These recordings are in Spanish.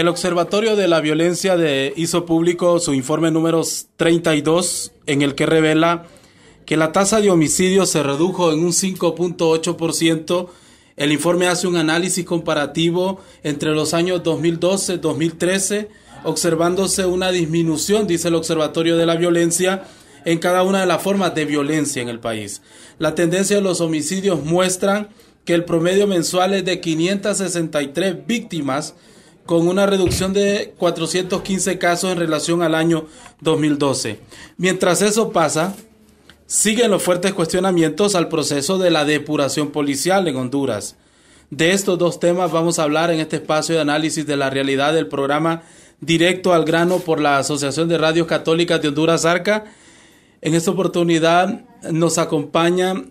El Observatorio de la Violencia hizo público su informe número 32 en el que revela que la tasa de homicidios se redujo en un 5.8%. El informe hace un análisis comparativo entre los años 2012-2013, observándose una disminución, dice el Observatorio de la Violencia, en cada una de las formas de violencia en el país. La tendencia de los homicidios muestra que el promedio mensual es de 563 víctimas con una reducción de 415 casos en relación al año 2012. Mientras eso pasa, siguen los fuertes cuestionamientos al proceso de la depuración policial en Honduras. De estos dos temas vamos a hablar en este espacio de análisis de la realidad del programa Directo al Grano por la Asociación de Radios Católicas de Honduras Arca. En esta oportunidad nos acompaña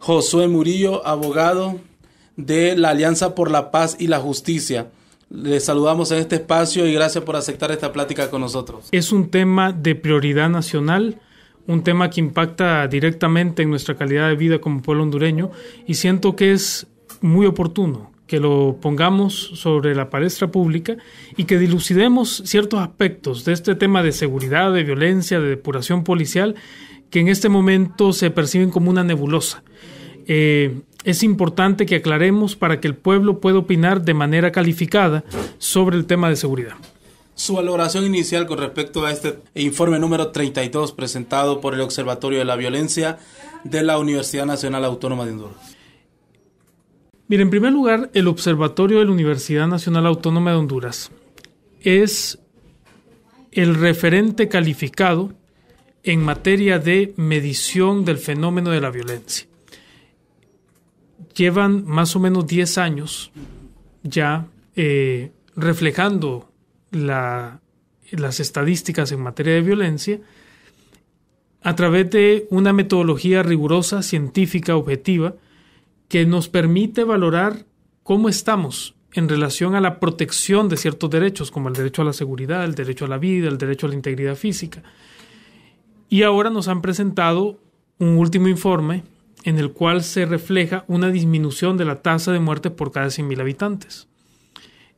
Josué Murillo, abogado de la Alianza por la Paz y la Justicia. Les saludamos en este espacio y gracias por aceptar esta plática con nosotros. Es un tema de prioridad nacional, un tema que impacta directamente en nuestra calidad de vida como pueblo hondureño y siento que es muy oportuno que lo pongamos sobre la palestra pública y que dilucidemos ciertos aspectos de este tema de seguridad, de violencia, de depuración policial, que en este momento se perciben como una nebulosa. Eh, es importante que aclaremos para que el pueblo pueda opinar de manera calificada sobre el tema de seguridad. Su valoración inicial con respecto a este informe número 32 presentado por el Observatorio de la Violencia de la Universidad Nacional Autónoma de Honduras. Mire, en primer lugar, el Observatorio de la Universidad Nacional Autónoma de Honduras es el referente calificado en materia de medición del fenómeno de la violencia llevan más o menos 10 años ya eh, reflejando las estadísticas en materia de violencia a través de una metodología rigurosa, científica, objetiva, que nos permite valorar cómo estamos en relación a la protección de ciertos derechos, como el derecho a la seguridad, el derecho a la vida, el derecho a la integridad física. Y ahora nos han presentado un último informe en el cual se refleja una disminución de la tasa de muerte por cada 100.000 habitantes.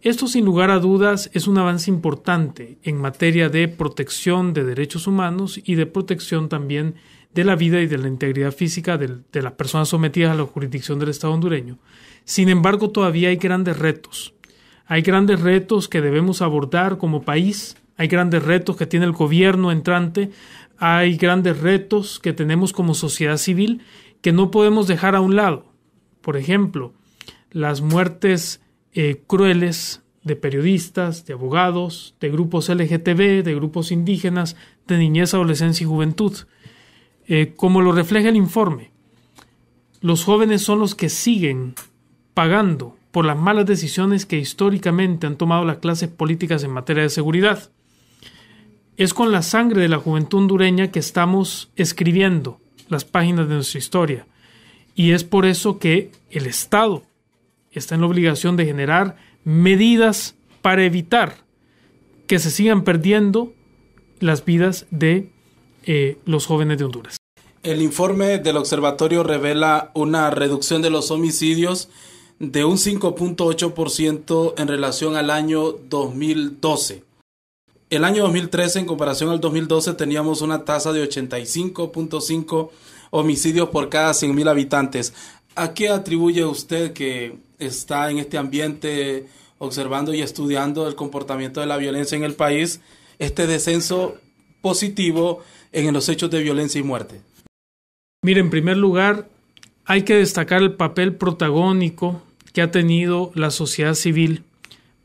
Esto sin lugar a dudas es un avance importante en materia de protección de derechos humanos y de protección también de la vida y de la integridad física de, de las personas sometidas a la jurisdicción del Estado hondureño. Sin embargo, todavía hay grandes retos. Hay grandes retos que debemos abordar como país, hay grandes retos que tiene el gobierno entrante, hay grandes retos que tenemos como sociedad civil que no podemos dejar a un lado. Por ejemplo, las muertes eh, crueles de periodistas, de abogados, de grupos LGTB, de grupos indígenas, de niñez, adolescencia y juventud. Eh, como lo refleja el informe, los jóvenes son los que siguen pagando por las malas decisiones que históricamente han tomado las clases políticas en materia de seguridad. Es con la sangre de la juventud hondureña que estamos escribiendo las páginas de nuestra historia. Y es por eso que el Estado está en la obligación de generar medidas para evitar que se sigan perdiendo las vidas de eh, los jóvenes de Honduras. El informe del observatorio revela una reducción de los homicidios de un 5.8% en relación al año 2012. El año 2013 en comparación al 2012 teníamos una tasa de 85.5 homicidios por cada 100.000 habitantes. ¿A qué atribuye usted que está en este ambiente observando y estudiando el comportamiento de la violencia en el país este descenso positivo en los hechos de violencia y muerte? Mire, en primer lugar, hay que destacar el papel protagónico que ha tenido la sociedad civil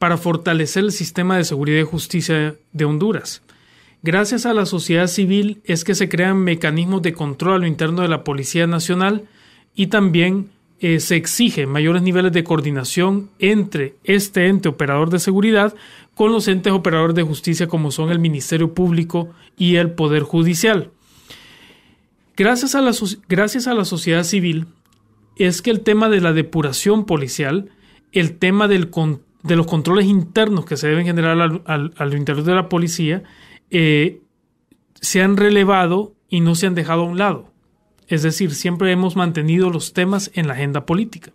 para fortalecer el sistema de seguridad y justicia de Honduras. Gracias a la sociedad civil es que se crean mecanismos de control a lo interno de la Policía Nacional y también eh, se exigen mayores niveles de coordinación entre este ente operador de seguridad con los entes operadores de justicia como son el Ministerio Público y el Poder Judicial. Gracias a la, gracias a la sociedad civil es que el tema de la depuración policial, el tema del control de los controles internos que se deben generar al, al, interior de la policía eh, se han relevado y no se han dejado a un lado. Es decir, siempre hemos mantenido los temas en la agenda política.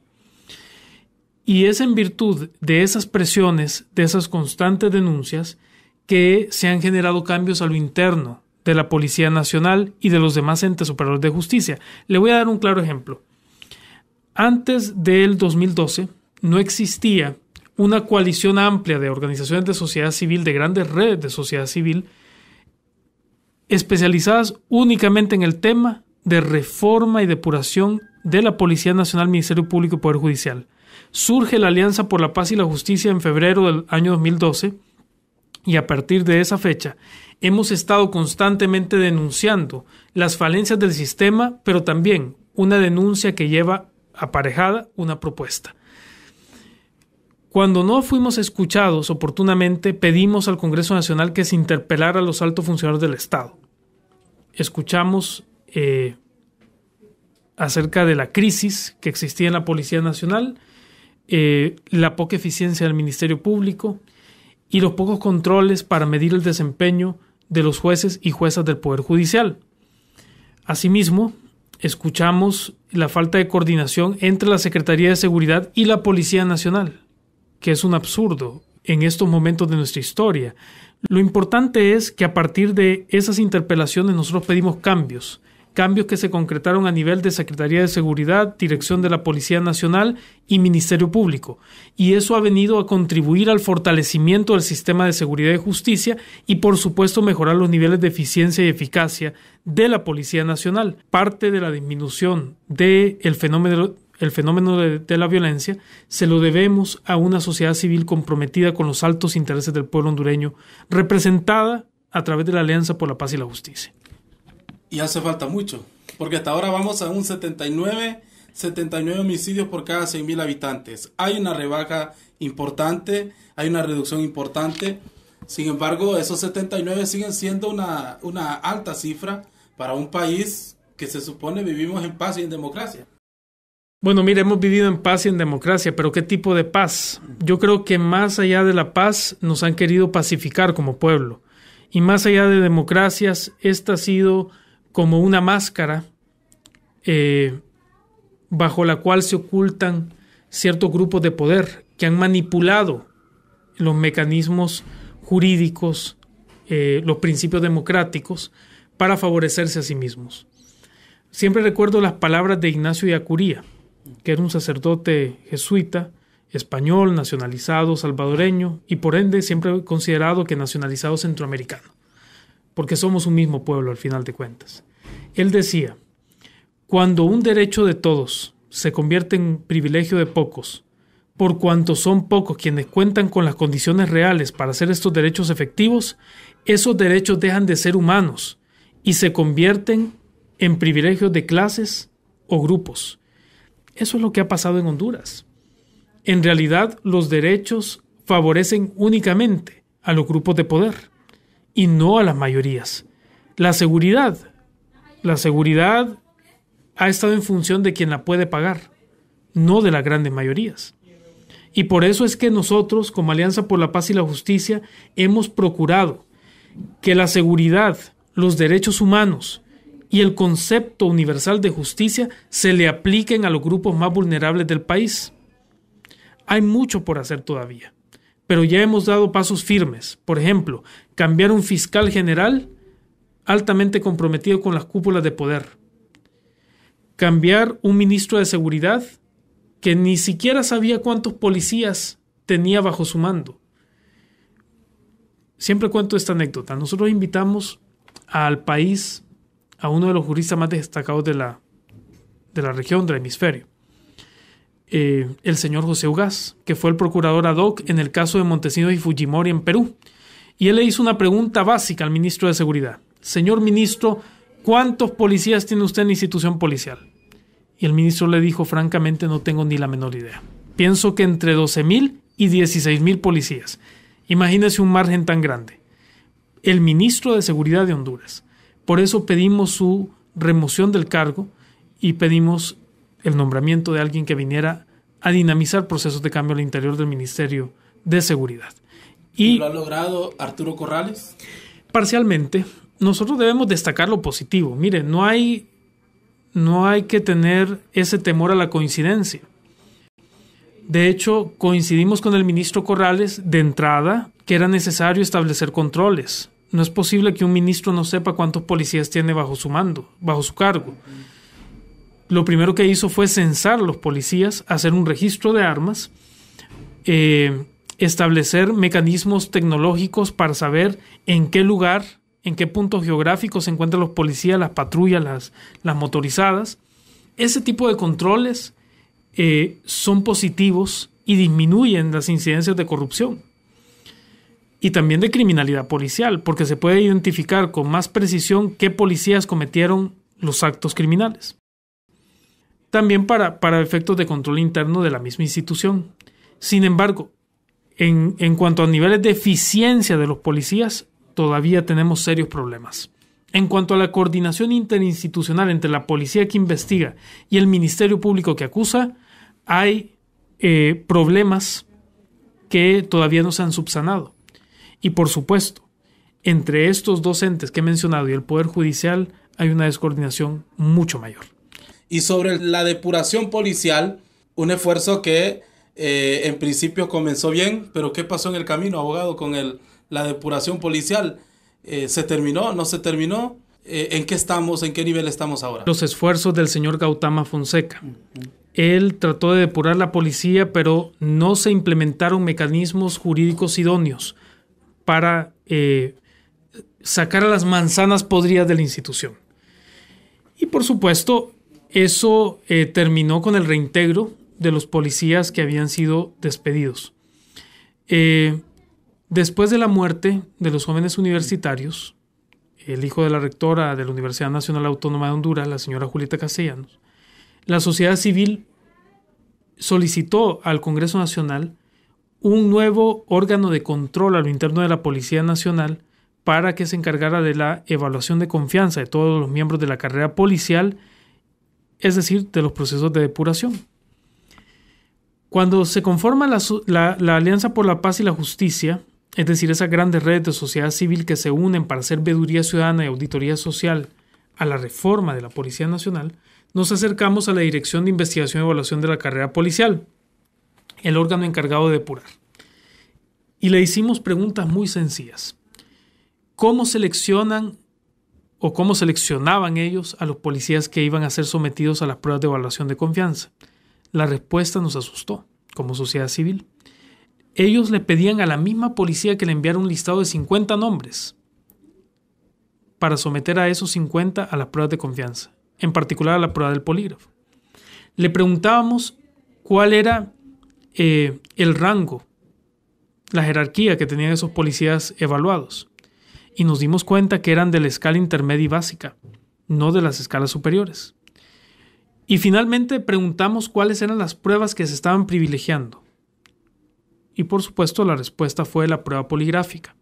Y es en virtud de esas presiones, de esas constantes denuncias, que se han generado cambios a lo interno de la Policía Nacional y de los demás entes operadores de justicia. Le voy a dar un claro ejemplo. Antes del 2012 no existía una coalición amplia de organizaciones de sociedad civil, de grandes redes de sociedad civil, especializadas únicamente en el tema de reforma y depuración de la Policía Nacional, Ministerio Público y Poder Judicial. Surge la Alianza por la Paz y la Justicia en febrero del año 2012 y a partir de esa fecha hemos estado constantemente denunciando las falencias del sistema, pero también una denuncia que lleva aparejada una propuesta. Cuando no fuimos escuchados oportunamente, pedimos al Congreso Nacional que se interpelara a los altos funcionarios del Estado. Escuchamos eh, acerca de la crisis que existía en la Policía Nacional, eh, la poca eficiencia del Ministerio Público y los pocos controles para medir el desempeño de los jueces y juezas del Poder Judicial. Asimismo, escuchamos la falta de coordinación entre la Secretaría de Seguridad y la Policía Nacional que es un absurdo en estos momentos de nuestra historia. Lo importante es que a partir de esas interpelaciones nosotros pedimos cambios, cambios que se concretaron a nivel de Secretaría de Seguridad, Dirección de la Policía Nacional y Ministerio Público. Y eso ha venido a contribuir al fortalecimiento del sistema de seguridad y justicia y por supuesto mejorar los niveles de eficiencia y eficacia de la Policía Nacional. Parte de la disminución del el fenómeno el fenómeno de, la violencia, se lo debemos a una sociedad civil comprometida con los altos intereses del pueblo hondureño, representada a través de la Alianza por la Paz y la Justicia. Y hace falta mucho, porque hasta ahora vamos a un 79, 79 homicidios por cada 100.000 habitantes. Hay una rebaja importante, hay una reducción importante. Sin embargo, esos 79 siguen siendo una, una alta cifra para un país que se supone vivimos en paz y en democracia. Bueno, mire, hemos vivido en paz y en democracia, pero ¿qué tipo de paz? Yo creo que más allá de la paz nos han querido pacificar como pueblo. Y más allá de democracias, esta ha sido como una máscara eh, bajo la cual se ocultan ciertos grupos de poder que han manipulado los mecanismos jurídicos, eh, los principios democráticos, para favorecerse a sí mismos. Siempre recuerdo las palabras de Ignacio Yacuría que era un sacerdote jesuita, español, nacionalizado, salvadoreño y por ende siempre considerado que nacionalizado centroamericano, porque somos un mismo pueblo al final de cuentas. Él decía, cuando un derecho de todos se convierte en privilegio de pocos, por cuanto son pocos quienes cuentan con las condiciones reales para hacer estos derechos efectivos, esos derechos dejan de ser humanos y se convierten en privilegios de clases o grupos eso es lo que ha pasado en Honduras. En realidad, los derechos favorecen únicamente a los grupos de poder y no a las mayorías. La seguridad. La seguridad ha estado en función de quien la puede pagar, no de las grandes mayorías. Y por eso es que nosotros, como Alianza por la Paz y la Justicia, hemos procurado que la seguridad, los derechos humanos y el concepto universal de justicia se le apliquen a los grupos más vulnerables del país. Hay mucho por hacer todavía, pero ya hemos dado pasos firmes. Por ejemplo, cambiar un fiscal general altamente comprometido con las cúpulas de poder. Cambiar un ministro de seguridad que ni siquiera sabía cuántos policías tenía bajo su mando. Siempre cuento esta anécdota. Nosotros invitamos al país a uno de los juristas más destacados de la, de la región, del hemisferio. Eh, el señor José Ugaz, que fue el procurador ad hoc en el caso de Montesinos y Fujimori en Perú. Y él le hizo una pregunta básica al ministro de Seguridad. Señor ministro, ¿cuántos policías tiene usted en la institución policial? Y el ministro le dijo, francamente, no tengo ni la menor idea. Pienso que entre 12.000 y 16.000 policías. Imagínese un margen tan grande. El ministro de Seguridad de Honduras por eso pedimos su remoción del cargo y pedimos el nombramiento de alguien que viniera a dinamizar procesos de cambio al interior del Ministerio de Seguridad. Y ¿Lo ha logrado Arturo Corrales? Parcialmente. Nosotros debemos destacar lo positivo. Mire, no hay, no hay que tener ese temor a la coincidencia. De hecho, coincidimos con el ministro Corrales de entrada que era necesario establecer controles no es posible que un ministro no sepa cuántos policías tiene bajo su mando, bajo su cargo. Lo primero que hizo fue censar los policías, hacer un registro de armas, eh, establecer mecanismos tecnológicos para saber en qué lugar, en qué puntos geográficos se encuentran los policías, las patrullas, las, motorizadas. Ese tipo de controles eh, son positivos y disminuyen las incidencias de corrupción y también de criminalidad policial, porque se puede identificar con más precisión qué policías cometieron los actos criminales. También para, para efectos de control interno de la misma institución. Sin embargo, en, cuanto a niveles de eficiencia de los policías, todavía tenemos serios problemas. En cuanto a la coordinación interinstitucional entre la policía que investiga y el Ministerio Público que acusa, hay eh, problemas que todavía no se han subsanado. Y por supuesto, entre estos dos entes que he mencionado y el Poder Judicial hay una descoordinación mucho mayor. Y sobre la depuración policial, un esfuerzo que eh, en principio comenzó bien, pero ¿qué pasó en el camino, abogado, con el, la depuración policial? Eh, ¿Se terminó? ¿No se terminó? Eh, ¿En qué estamos? ¿En qué nivel estamos ahora? Los esfuerzos del señor Gautama Fonseca. Él trató de depurar la policía, pero no se implementaron mecanismos jurídicos idóneos para eh, sacar a las manzanas podridas de la institución. Y por supuesto, eso eh, terminó con el reintegro de los policías que habían sido despedidos. Eh, después de la muerte de los jóvenes universitarios, el hijo de la rectora de la Universidad Nacional Autónoma de Honduras, la señora Julieta Castellanos, la sociedad civil solicitó al Congreso Nacional un nuevo órgano de control a lo interno de la Policía Nacional para que se encargara de la evaluación de confianza de todos los miembros de la carrera policial, es decir, de los procesos de depuración. Cuando se conforma la, Alianza por la Paz y la Justicia, es decir, esas grandes redes de sociedad civil que se unen para hacer veeduría ciudadana y auditoría social a la reforma de la Policía Nacional, nos acercamos a la Dirección de Investigación y Evaluación de la Carrera Policial, el órgano encargado de depurar. Y le hicimos preguntas muy sencillas. ¿Cómo seleccionan o cómo seleccionaban ellos a los policías que iban a ser sometidos a las pruebas de evaluación de confianza? La respuesta nos asustó como sociedad civil. Ellos le pedían a la misma policía que le enviara un listado de 50 nombres para someter a esos 50 a las pruebas de confianza, en particular a la prueba del polígrafo. Le preguntábamos cuál era eh, el rango, la jerarquía que tenían esos policías evaluados. Y nos dimos cuenta que eran de la escala intermedia y básica, no de las escalas superiores. Y finalmente preguntamos cuáles eran las pruebas que se estaban privilegiando. Y por supuesto la respuesta fue la prueba poligráfica.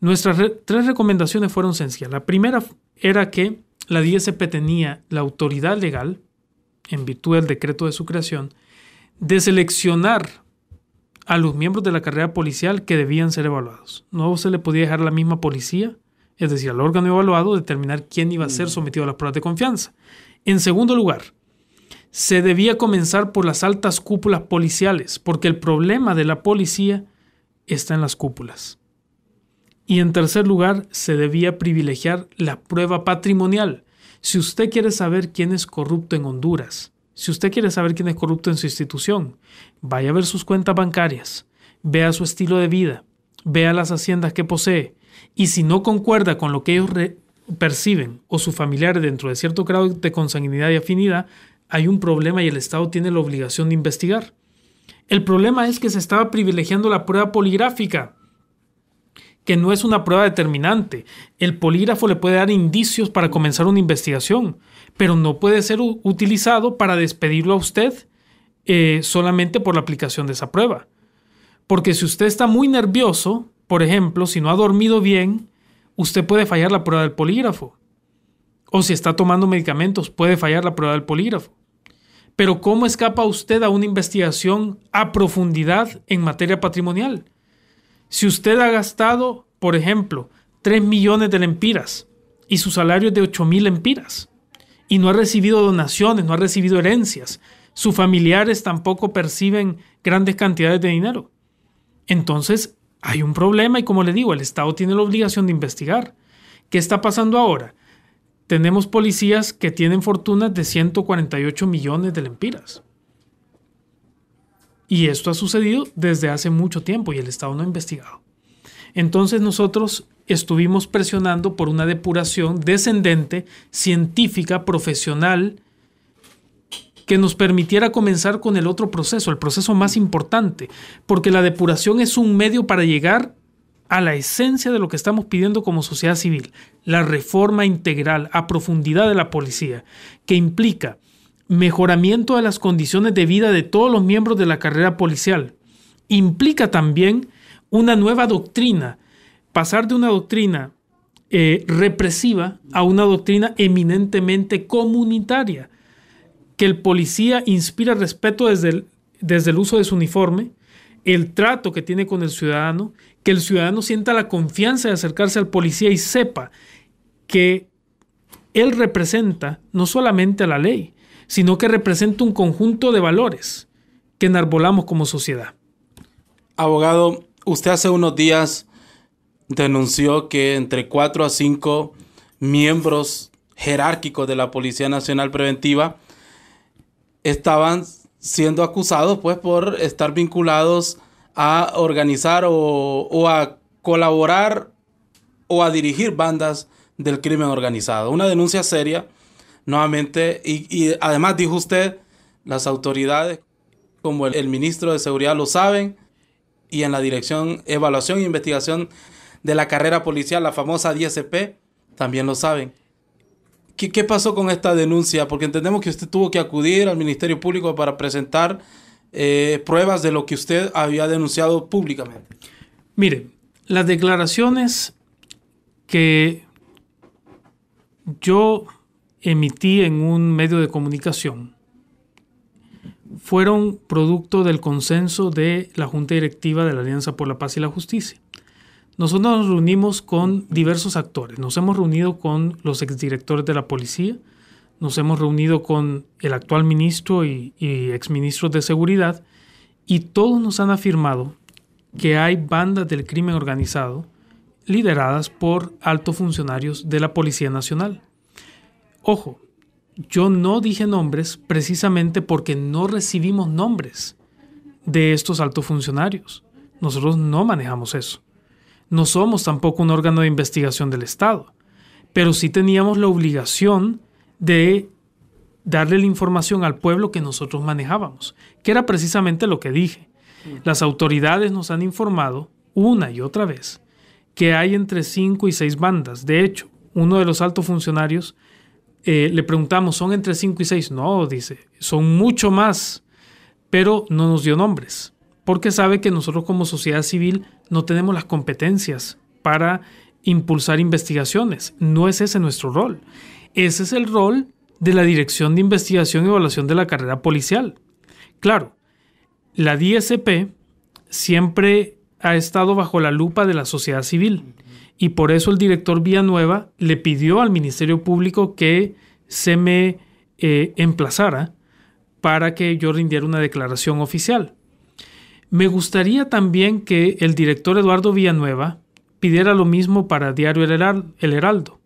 Nuestras tres recomendaciones fueron sencillas. La primera era que la DSP tenía la autoridad legal, en virtud del decreto de su creación, de seleccionar a los miembros de la carrera policial que debían ser evaluados. No se le podía dejar a la misma policía, es decir, al órgano evaluado, determinar quién iba a ser mm. sometido a las pruebas de confianza. En segundo lugar, se debía comenzar por las altas cúpulas policiales, porque el problema de la policía está en las cúpulas. Y en tercer lugar, se debía privilegiar la prueba patrimonial. Si usted quiere saber quién es corrupto en Honduras, si usted quiere saber quién es corrupto en su institución, vaya a ver sus cuentas bancarias, vea su estilo de vida, vea las haciendas que posee, y si no concuerda con lo que ellos perciben o sus familiares dentro de cierto grado de consanguinidad y afinidad, hay un problema y el Estado tiene la obligación de investigar. El problema es que se estaba privilegiando la prueba poligráfica que no es una prueba determinante. El polígrafo le puede dar indicios para comenzar una investigación, pero no puede ser utilizado para despedirlo a usted eh, solamente por la aplicación de esa prueba. Porque si usted está muy nervioso, por ejemplo, si no ha dormido bien, usted puede fallar la prueba del polígrafo. O si está tomando medicamentos, puede fallar la prueba del polígrafo. Pero ¿cómo escapa usted a una investigación a profundidad en materia patrimonial? Si usted ha gastado, por ejemplo, 3 millones de lempiras y su salario es de 8 mil lempiras y no ha recibido donaciones, no ha recibido herencias, sus familiares tampoco perciben grandes cantidades de dinero. Entonces, hay un problema y como le digo, el Estado tiene la obligación de investigar. ¿Qué está pasando ahora? Tenemos policías que tienen fortunas de 148 millones de lempiras. Y esto ha sucedido desde hace mucho tiempo y el Estado no ha investigado. Entonces nosotros estuvimos presionando por una depuración descendente, científica, profesional, que nos permitiera comenzar con el otro proceso, el proceso más importante, porque la depuración es un medio para llegar a la esencia de lo que estamos pidiendo como sociedad civil, la reforma integral a profundidad de la policía, que implica mejoramiento de las condiciones de vida de todos los miembros de la carrera policial. Implica también una nueva doctrina, pasar de una doctrina eh, represiva a una doctrina eminentemente comunitaria, que el policía inspira respeto desde el, desde el uso de su uniforme, el trato que tiene con el ciudadano, que el ciudadano sienta la confianza de acercarse al policía y sepa que él representa no solamente a la ley, sino que representa un conjunto de valores que enarbolamos como sociedad. Abogado, usted hace unos días denunció que entre cuatro a cinco miembros jerárquicos de la Policía Nacional Preventiva estaban siendo acusados pues por estar vinculados a organizar o a colaborar o a dirigir bandas del crimen organizado. Una denuncia seria nuevamente. Y, además dijo usted, las autoridades como el, ministro de Seguridad lo saben, y en la dirección Evaluación e Investigación de la Carrera Policial, la famosa DSP, también lo saben. ¿Qué, pasó con esta denuncia? Porque entendemos que usted tuvo que acudir al Ministerio Público para presentar eh, pruebas de lo que usted había denunciado públicamente. Mire, las declaraciones que yo emití en un medio de comunicación fueron producto del consenso de la Junta Directiva de la Alianza por la Paz y la Justicia. Nosotros nos reunimos con diversos actores. Nos hemos reunido con los exdirectores de la policía, nos hemos reunido con el actual ministro y, y exministro de Seguridad, y todos nos han afirmado que hay bandas del crimen organizado lideradas por altos funcionarios de la Policía Nacional. Ojo, yo no dije nombres precisamente porque no recibimos nombres de estos altos funcionarios. Nosotros no manejamos eso. No somos tampoco un órgano de investigación del Estado, pero sí teníamos la obligación de darle la información al pueblo que nosotros manejábamos, que era precisamente lo que dije. Las autoridades nos han informado una y otra vez que hay entre cinco y seis bandas. De hecho, uno de los altos funcionarios eh, le preguntamos, ¿son entre 5 y 6? No, dice, son mucho más, pero no nos dio nombres, porque sabe que nosotros como sociedad civil no tenemos las competencias para impulsar investigaciones. No es ese nuestro rol. Ese es el rol de la Dirección de Investigación y Evaluación de la Carrera Policial. Claro, la DSP siempre ha estado bajo la lupa de la sociedad civil y por eso el director Villanueva le pidió al Ministerio Público que se me eh, emplazara para que yo rindiera una declaración oficial. Me gustaría también que el director Eduardo Villanueva pidiera lo mismo para Diario El Heraldo,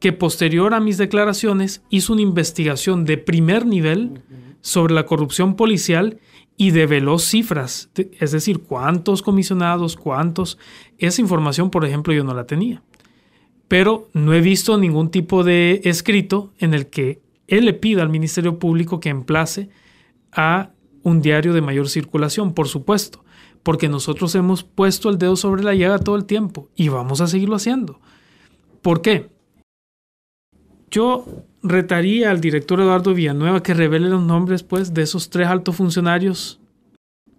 que posterior a mis declaraciones hizo una investigación de primer nivel sobre la corrupción policial y develó cifras, es decir, cuántos comisionados, cuántos. Esa información, por ejemplo, yo no la tenía. Pero no he visto ningún tipo de escrito en el que él le pida al Ministerio Público que emplace a un diario de mayor circulación, por supuesto, porque nosotros hemos puesto el dedo sobre la llaga todo el tiempo y vamos a seguirlo haciendo. ¿Por qué? yo retaría al director Eduardo Villanueva que revele los nombres pues, de esos tres altos funcionarios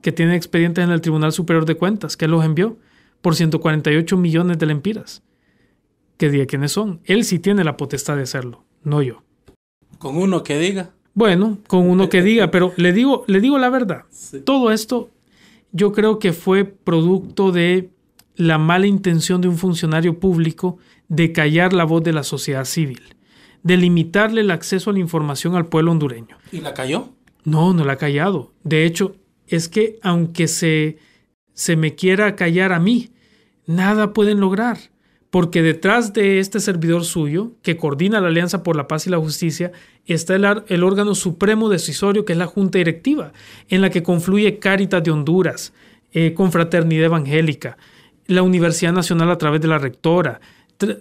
que tienen expedientes en el Tribunal Superior de Cuentas, que los envió por 148 millones de lempiras. Que diga quiénes son. Él sí tiene la potestad de hacerlo, no yo. Con uno que diga. Bueno, con uno que diga, pero le digo, le digo la verdad. Todo esto yo creo que fue producto de la mala intención de un funcionario público de callar la voz de la sociedad civil de limitarle el acceso a la información al pueblo hondureño. ¿Y la cayó? No, no la ha callado. De hecho, es que aunque se, se me quiera callar a mí, nada pueden lograr, porque detrás de este servidor suyo, que coordina la Alianza por la Paz y la Justicia, está el, órgano supremo decisorio, que es la Junta Directiva, en la que confluye Cáritas de Honduras, eh, Confraternidad Evangélica, la Universidad Nacional a través de la Rectora,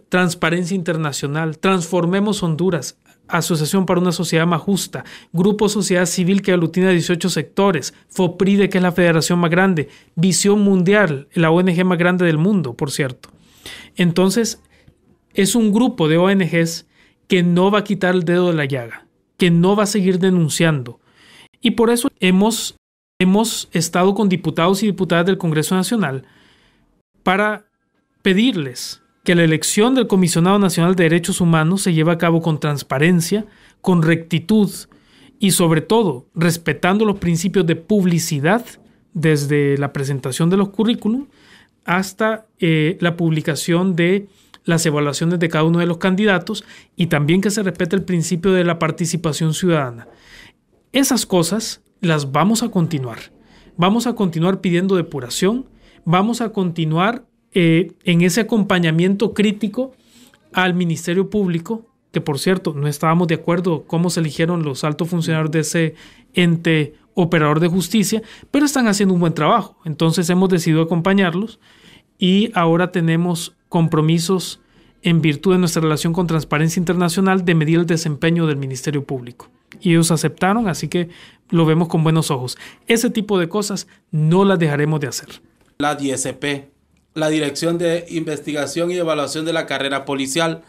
Transparencia Internacional, Transformemos Honduras, Asociación para una Sociedad Más Justa, Grupo Sociedad Civil que aglutina 18 sectores, FOPRIDE, que es la federación más grande, Visión Mundial, la ONG más grande del mundo, por cierto. Entonces, es un grupo de ONGs que no va a quitar el dedo de la llaga, que no va a seguir denunciando. Y por eso hemos, hemos estado con diputados y diputadas del Congreso Nacional para pedirles que la elección del Comisionado Nacional de Derechos Humanos se lleva a cabo con transparencia, con rectitud y sobre todo respetando los principios de publicidad desde la presentación de los currículum hasta eh, la publicación de las evaluaciones de cada uno de los candidatos y también que se respete el principio de la participación ciudadana. Esas cosas las vamos a continuar. Vamos a continuar pidiendo depuración, vamos a continuar eh, en ese acompañamiento crítico al Ministerio Público, que por cierto, no estábamos de acuerdo cómo se eligieron los altos funcionarios de ese ente operador de justicia, pero están haciendo un buen trabajo. Entonces hemos decidido acompañarlos y ahora tenemos compromisos en virtud de nuestra relación con Transparencia Internacional de medir el desempeño del Ministerio Público. Y ellos aceptaron, así que lo vemos con buenos ojos. Ese tipo de cosas no las dejaremos de hacer. La DSP la Dirección de Investigación y Evaluación de la Carrera Policial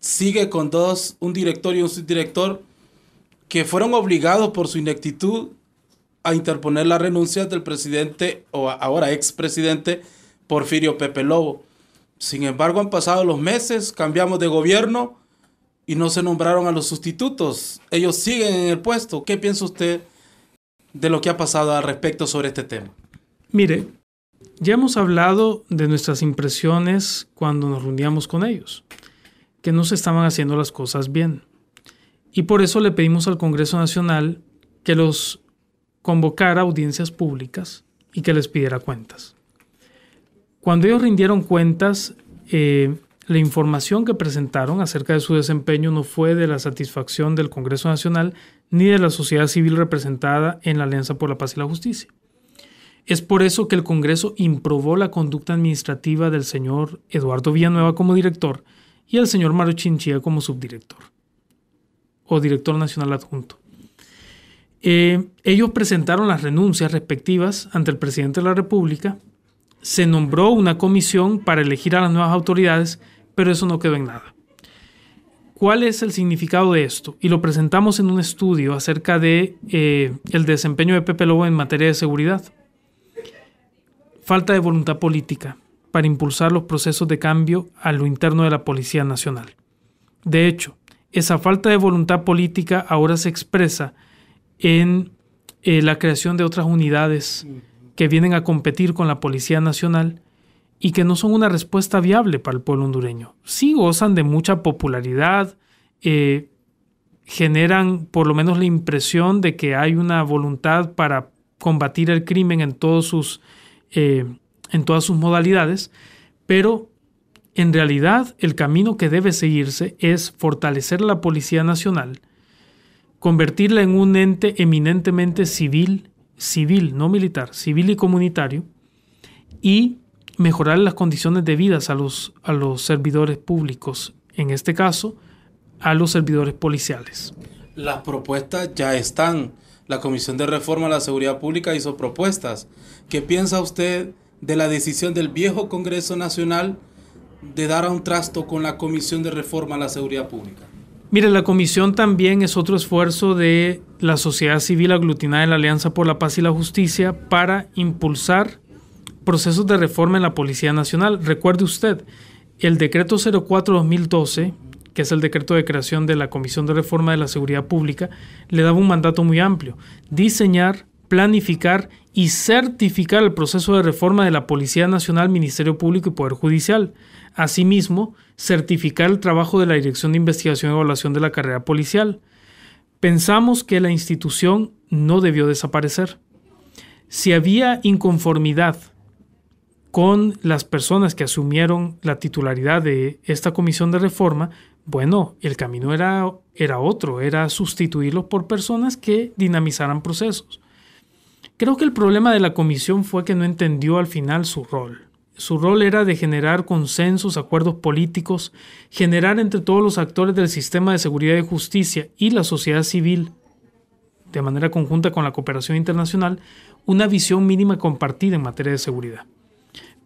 sigue con dos, un director y un subdirector, que fueron obligados por su ineptitud a interponer la renuncia del presidente, o ahora expresidente, Porfirio Pepe Lobo. Sin embargo, han pasado los meses, cambiamos de gobierno y no se nombraron a los sustitutos. Ellos siguen en el puesto. ¿Qué piensa usted de lo que ha pasado al respecto sobre este tema? Mire, ya hemos hablado de nuestras impresiones cuando nos reuníamos con ellos, que no se estaban haciendo las cosas bien. Y por eso le pedimos al Congreso Nacional que los convocara a audiencias públicas y que les pidiera cuentas. Cuando ellos rindieron cuentas, eh, la información que presentaron acerca de su desempeño no fue de la satisfacción del Congreso Nacional ni de la sociedad civil representada en la Alianza por la Paz y la Justicia. Es por eso que el Congreso improbó la conducta administrativa del señor Eduardo Villanueva como director y el señor Mario Chinchilla como subdirector o director nacional adjunto. Eh, ellos presentaron las renuncias respectivas ante el presidente de la República. Se nombró una comisión para elegir a las nuevas autoridades, pero eso no quedó en nada. ¿Cuál es el significado de esto? Y lo presentamos en un estudio acerca de eh, el desempeño de Pepe Lobo en materia de seguridad falta de voluntad política para impulsar los procesos de cambio a lo interno de la Policía Nacional. De hecho, esa falta de voluntad política ahora se expresa en eh, la creación de otras unidades que vienen a competir con la Policía Nacional y que no son una respuesta viable para el pueblo hondureño. Sí gozan de mucha popularidad, eh, generan por lo menos la impresión de que hay una voluntad para combatir el crimen en todos sus eh, en todas sus modalidades, pero en realidad el camino que debe seguirse es fortalecer la Policía Nacional, convertirla en un ente eminentemente civil, civil, no militar, civil y comunitario, y mejorar las condiciones de vida a los, a los servidores públicos, en este caso, a los servidores policiales. Las propuestas ya están. La Comisión de Reforma a la Seguridad Pública hizo propuestas. ¿Qué piensa usted de la decisión del viejo Congreso Nacional de dar a un trasto con la Comisión de Reforma a la Seguridad Pública? Mire, la comisión también es otro esfuerzo de la sociedad civil aglutinada en la Alianza por la Paz y la Justicia para impulsar procesos de reforma en la Policía Nacional. Recuerde usted, el decreto 04-2012 que es el decreto de creación de la Comisión de Reforma de la Seguridad Pública, le daba un mandato muy amplio, diseñar, planificar y certificar el proceso de reforma de la Policía Nacional, Ministerio Público y Poder Judicial. Asimismo, certificar el trabajo de la Dirección de Investigación y Evaluación de la Carrera Policial. Pensamos que la institución no debió desaparecer. Si había inconformidad con las personas que asumieron la titularidad de esta comisión de reforma, bueno, el camino era, otro, era sustituirlos por personas que dinamizaran procesos. Creo que el problema de la comisión fue que no entendió al final su rol. Su rol era de generar consensos, acuerdos políticos, generar entre todos los actores del sistema de seguridad y justicia y la sociedad civil, de manera conjunta con la cooperación internacional, una visión mínima compartida en materia de seguridad.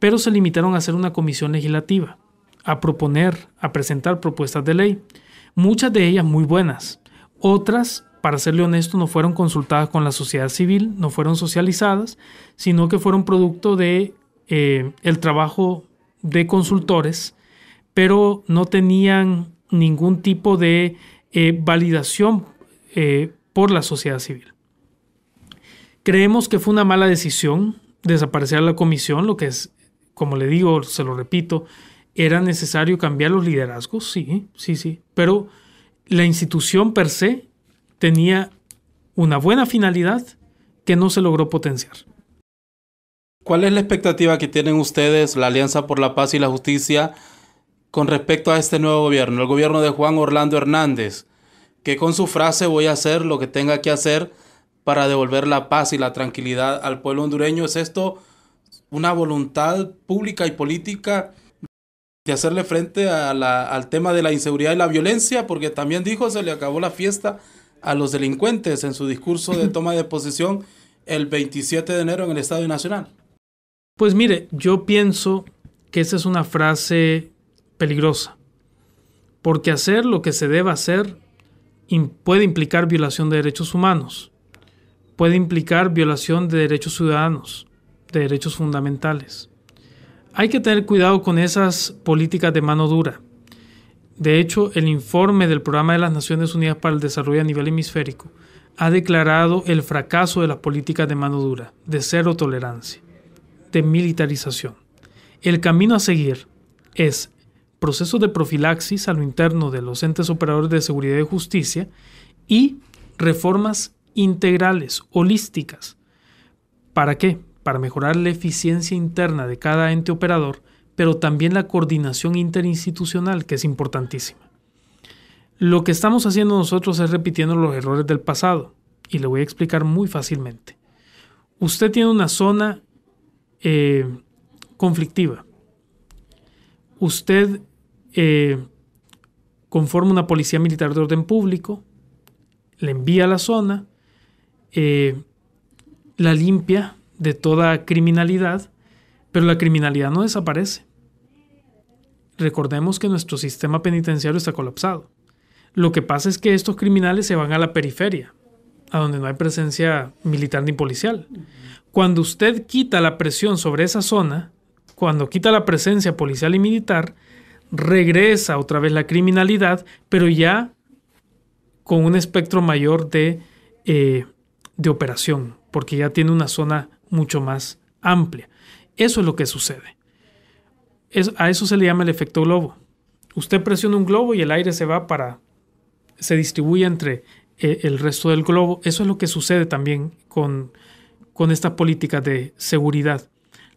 Pero se limitaron a hacer una comisión legislativa, a proponer, a presentar propuestas de ley, muchas de ellas muy buenas, otras, para serle honesto, no fueron consultadas con la sociedad civil, no fueron socializadas, sino que fueron producto de eh, el trabajo de consultores, pero no tenían ningún tipo de eh, validación eh, por la sociedad civil. Creemos que fue una mala decisión desaparecer la comisión, lo que es, como le digo, se lo repito, era necesario cambiar los liderazgos, sí, sí, sí, pero la institución per se tenía una buena finalidad que no se logró potenciar. ¿Cuál es la expectativa que tienen ustedes, la Alianza por la Paz y la Justicia, con respecto a este nuevo gobierno, el gobierno de Juan Orlando Hernández, que con su frase voy a hacer lo que tenga que hacer para devolver la paz y la tranquilidad al pueblo hondureño? ¿Es esto una voluntad pública y política de hacerle frente al tema de la inseguridad y la violencia, porque también dijo se le acabó la fiesta a los delincuentes en su discurso de toma de posesión el 27 de enero en el Estadio Nacional. Pues mire, yo pienso que esa es una frase peligrosa, porque hacer lo que se deba hacer puede implicar violación de derechos humanos, puede implicar violación de derechos ciudadanos, de derechos fundamentales. Hay que tener cuidado con esas políticas de mano dura. De hecho, el informe del Programa de las Naciones Unidas para el Desarrollo a nivel hemisférico ha declarado el fracaso de las políticas de mano dura, de cero tolerancia, de militarización. El camino a seguir es proceso de profilaxis a lo interno de los entes operadores de seguridad y justicia y reformas integrales, holísticas. ¿Para qué? para mejorar la eficiencia interna de cada ente operador, pero también la coordinación interinstitucional, que es importantísima. Lo que estamos haciendo nosotros es repitiendo los errores del pasado, y le voy a explicar muy fácilmente. Usted tiene una zona eh, conflictiva. Usted eh, conforma una policía militar de orden público, le envía a la zona, eh, la limpia, de toda criminalidad, pero la criminalidad no desaparece. Recordemos que nuestro sistema penitenciario está colapsado. Lo que pasa es que estos criminales se van a la periferia, a donde no hay presencia militar ni policial. Cuando usted quita la presión sobre esa zona, cuando quita la presencia policial y militar, regresa otra vez la criminalidad, pero ya con un espectro mayor de, eh, de operación, porque ya tiene una zona mucho más amplia. Eso es lo que sucede. a eso se le llama el efecto globo. Usted presiona un globo y el aire se va para, se distribuye entre eh, el resto del globo. Eso es lo que sucede también con, con esta política de seguridad.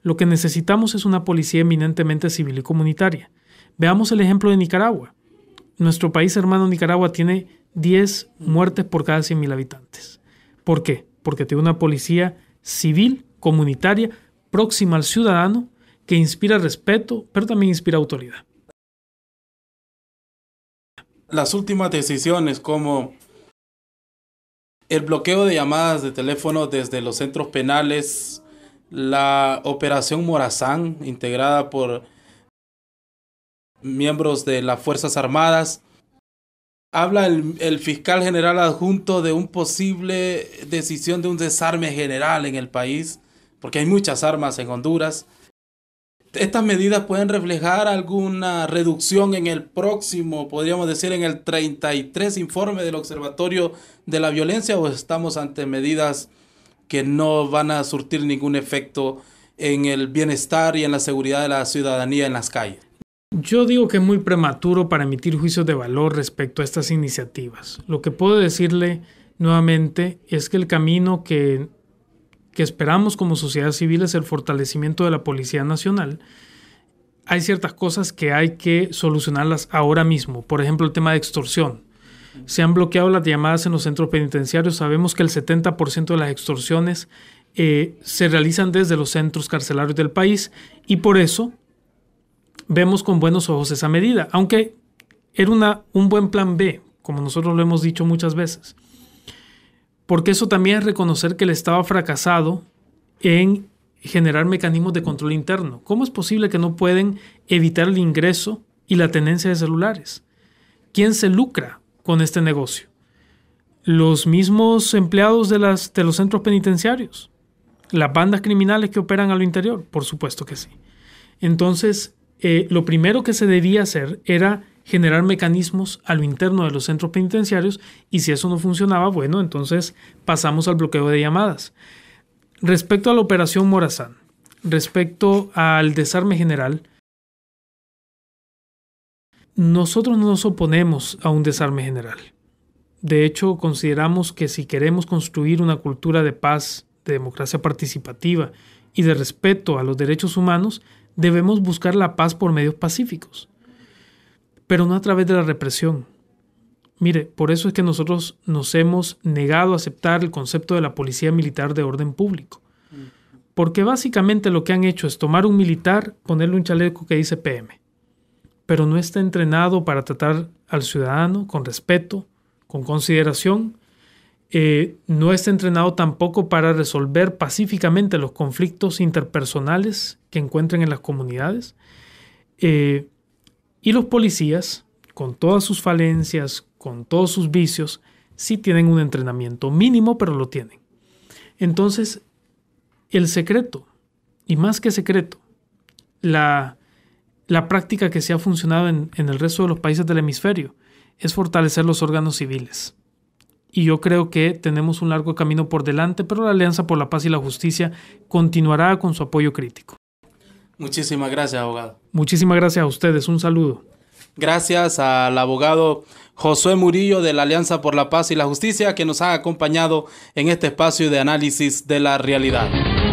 Lo que necesitamos es una policía eminentemente civil y comunitaria. Veamos el ejemplo de Nicaragua. Nuestro país hermano Nicaragua tiene 10 muertes por cada 100.000 habitantes. ¿Por qué? Porque tiene una policía civil, comunitaria, próxima al ciudadano, que inspira respeto, pero también inspira autoridad. Las últimas decisiones como el bloqueo de llamadas de teléfono desde los centros penales, la operación Morazán, integrada por miembros de las Fuerzas Armadas, Habla el, fiscal general adjunto de un posible decisión de un desarme general en el país, porque hay muchas armas en Honduras. Estas medidas pueden reflejar alguna reducción en el próximo, podríamos decir, en el 33 informe del Observatorio de la Violencia o estamos ante medidas que no van a surtir ningún efecto en el bienestar y en la seguridad de la ciudadanía en las calles. Yo digo que es muy prematuro para emitir juicios de valor respecto a estas iniciativas. Lo que puedo decirle nuevamente es que el camino que, esperamos como sociedad civil es el fortalecimiento de la Policía Nacional. Hay ciertas cosas que hay que solucionarlas ahora mismo. Por ejemplo, el tema de extorsión. Se han bloqueado las llamadas en los centros penitenciarios. Sabemos que el 70% de las extorsiones eh, se realizan desde los centros carcelarios del país y por eso vemos con buenos ojos esa medida, aunque era una, un buen plan B, como nosotros lo hemos dicho muchas veces. Porque eso también es reconocer que el Estado ha fracasado en generar mecanismos de control interno. ¿Cómo es posible que no pueden evitar el ingreso y la tenencia de celulares? ¿Quién se lucra con este negocio? Los mismos empleados de, las, de los centros penitenciarios, las bandas criminales que operan a lo interior, por supuesto que sí. Entonces, eh, lo primero que se debía hacer era generar mecanismos a lo interno de los centros penitenciarios y si eso no funcionaba, bueno, entonces pasamos al bloqueo de llamadas. Respecto a la operación Morazán, respecto al desarme general, nosotros no nos oponemos a un desarme general. De hecho, consideramos que si queremos construir una cultura de paz, de democracia participativa y de respeto a los derechos humanos, Debemos buscar la paz por medios pacíficos, pero no a través de la represión. Mire, por eso es que nosotros nos hemos negado a aceptar el concepto de la policía militar de orden público. Porque básicamente lo que han hecho es tomar un militar, ponerle un chaleco que dice PM, pero no está entrenado para tratar al ciudadano con respeto, con consideración eh, no está entrenado tampoco para resolver pacíficamente los conflictos interpersonales que encuentren en las comunidades. Eh, y los policías, con todas sus falencias, con todos sus vicios, sí tienen un entrenamiento mínimo, pero lo tienen. Entonces, el secreto, y más que secreto, la, práctica que se ha funcionado en el resto de los países del hemisferio es fortalecer los órganos civiles y yo creo que tenemos un largo camino por delante, pero la Alianza por la Paz y la Justicia continuará con su apoyo crítico. Muchísimas gracias, abogado. Muchísimas gracias a ustedes. Un saludo. Gracias al abogado Josué Murillo de la Alianza por la Paz y la Justicia que nos ha acompañado en este espacio de análisis de la realidad.